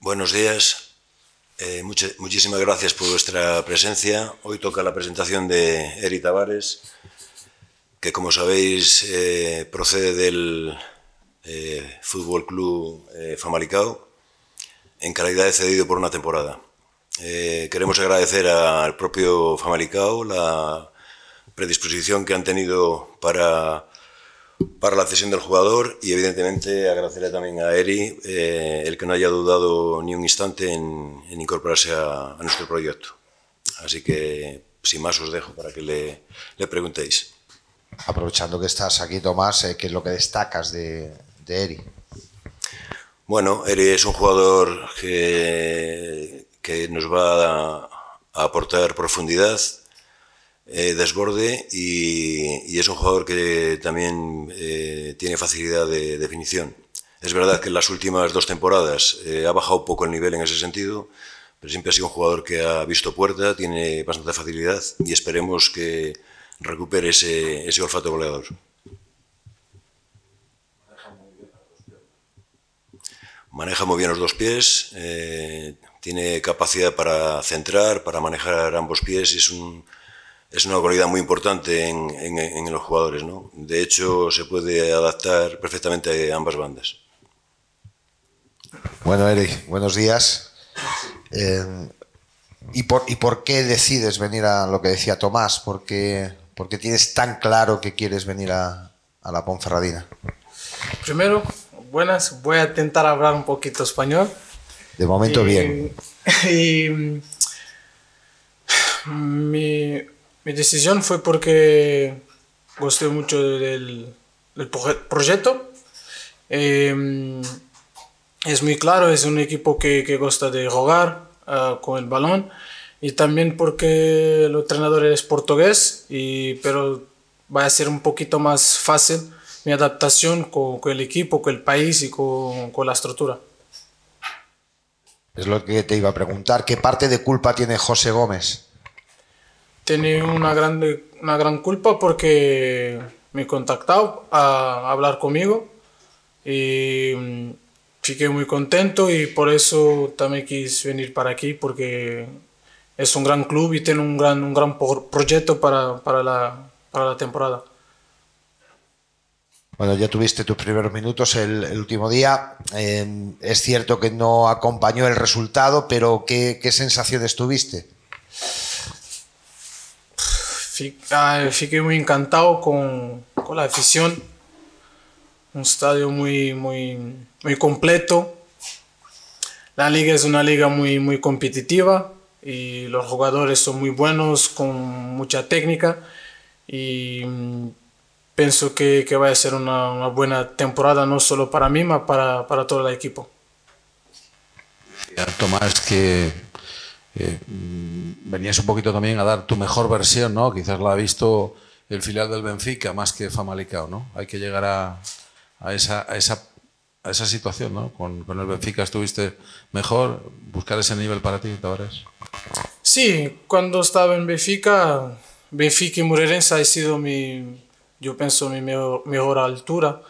Buenos días. Eh, muchísimas gracias por vuestra presencia. Hoy toca la presentación de Eri Tavares, que como sabéis eh, procede del eh, Fútbol Club Famalicao en calidad de cedido por una temporada. queremos agradecer al propio Famalicao la predisposición que han tenido para para la cesión del jugador y evidentemente agradecerle también a Eri eh, el que no haya dudado ni un instante en, incorporarse a, nuestro proyecto. Así que sin más os dejo para que le, preguntéis. Aprovechando que estás aquí, Tomás, eh, ¿qué es lo que destacas de, Eri? Bueno, Eri es un jugador que, que nos va a aportar profundidad, eh, desborde y, es un jugador que también eh, tiene facilidad de definición. Es verdad que en las últimas dos temporadas eh, ha bajado poco el nivel en ese sentido, pero siempre ha sido un jugador que ha visto puerta, tiene bastante facilidad y esperemos que recupere ese, ese olfato goleador. Maneja muy bien los dos pies, tiene capacidad para centrar, para manejar ambos pies y es un es una cualidad muy importante en, los jugadores. ¿no? De hecho, se puede adaptar perfectamente a ambas bandas. Bueno, Eric, buenos días. Eh, ¿y, por, por qué decides venir a lo que decía Tomás? ¿Por qué, tienes tan claro que quieres venir a, a la Ponferradina? Primero, buenas. Voy a intentar hablar un poquito español. De momento, bien. Y, mm, mi decisión fue porque gusté mucho del, proyecto. Em, es muy claro, es un equipo que, que gusta de jugar ah, con el balón y también porque el entrenador es portugués, y, pero va a ser un poquito más fácil mi adaptación con, el equipo, con el país y con la estructura. Es lo que te iba a preguntar, ¿qué parte de culpa tiene José Gómez? Tiene una, grande, una gran culpa porque me contactado a hablar conmigo y mm, fiqué muy contento y por eso también quise venir para aquí porque es un gran club y tiene un gran, un gran proyecto para, para, la, para la temporada. Bueno, ya tuviste tus primeros minutos el, último día. Em, es cierto que no acompañó el resultado, pero ¿qué, qué sensaciones tuviste? Fique muy encantado con, la afición. Un estadio muy, muy, muy completo. La liga es una liga muy, muy competitiva y los jugadores son muy buenos, con mucha técnica y mm, pienso que, va a ser una, buena temporada no solo para mí, sino para, para todo el equipo. Tomás, que eh, mm, venías un poquito también a dar tu mejor versión, ¿no? Quizás la ha visto el filial del Benfica más que Famalicao, ¿no? Hay que llegar a, a, esa, situación, ¿no? Con, el Benfica estuviste mejor, buscar ese nivel para ti, Tavares. Sí, cuando estaba en Benfica, Benfica y Murerense ha sido mi, yo pienso, mi mejor, altura,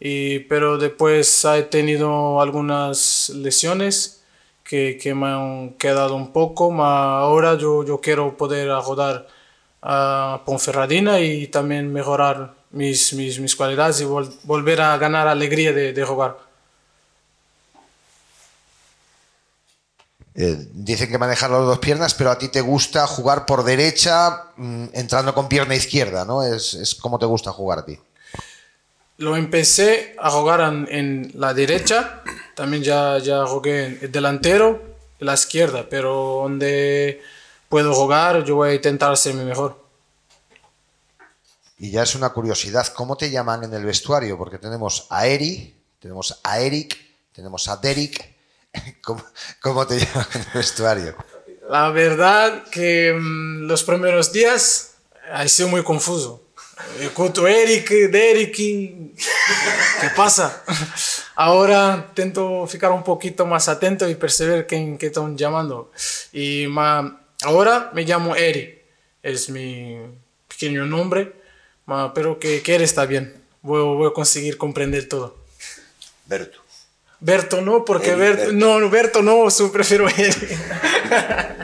pero después he tenido algunas lesiones que, me han quedado un poco, más ahora yo, yo quiero poder rodar a Ponferradina y también mejorar mis, mis, cualidades y volver a ganar alegría de, jugar. Eh, dicen que manejar las dos piernas, pero a ti te gusta jugar por derecha mm, entrando con pierna izquierda, ¿no? Es, como te gusta jugar a ti. Lo empecé a jugar en la derecha también ya, ya jugué el delantero la izquierda, pero donde puedo jugar yo voy a intentar ser mi mejor. Y ya es una curiosidad, ¿cómo te llaman en el vestuario? Porque tenemos a Eri, tenemos a Eric, tenemos a Derek. ¿Cómo, te llaman en el vestuario? La verdad que mm, los primeros días ha sido muy confuso. Escucho Eric, Derek, ¿qué pasa? Ahora intento ficar un poquito más atento y percibir quién que están llamando. Y ma. me llamo Eri, es mi pequeño nombre, pero Pero que, que Eri está bien, voy a conseguir comprender todo. Berto. Berto no, porque Berto, no, Berto no, su, prefiero Eri.